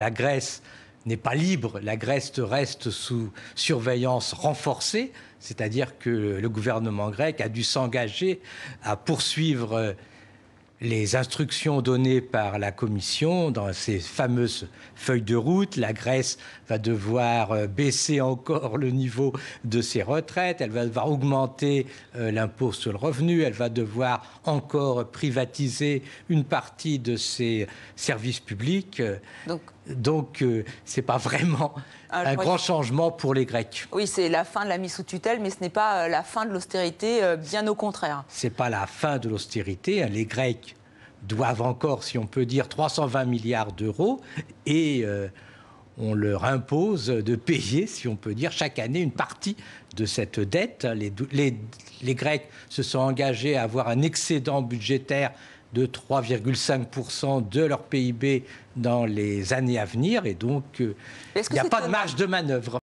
La Grèce n'est pas libre, la Grèce reste sous surveillance renforcée, c'est-à-dire que le gouvernement grec a dû s'engager à poursuivre euh, les instructions données par la Commission dans ces fameuses feuilles de route. La Grèce va devoir euh, baisser encore le niveau de ses retraites, elle va devoir augmenter euh, l'impôt sur le revenu, elle va devoir encore privatiser une partie de ses services publics. Donc, ce euh, n'est c'est pas vraiment ah, un grand changement pour les Grecs. Oui, c'est la fin de la mise sous tutelle, mais ce n'est pas la fin de l'austérité, bien au contraire. C'est pas la fin de l'austérité. Hein. Les Grecs doivent encore, si on peut dire, 320 milliards d'euros et euh, on leur impose de payer, si on peut dire, chaque année une partie de cette dette. Les, Grecs se sont engagés à avoir un excédent budgétaire de 3,5% de leur PIB dans les années à venir et donc euh, il n'y a pas de marge de manœuvre.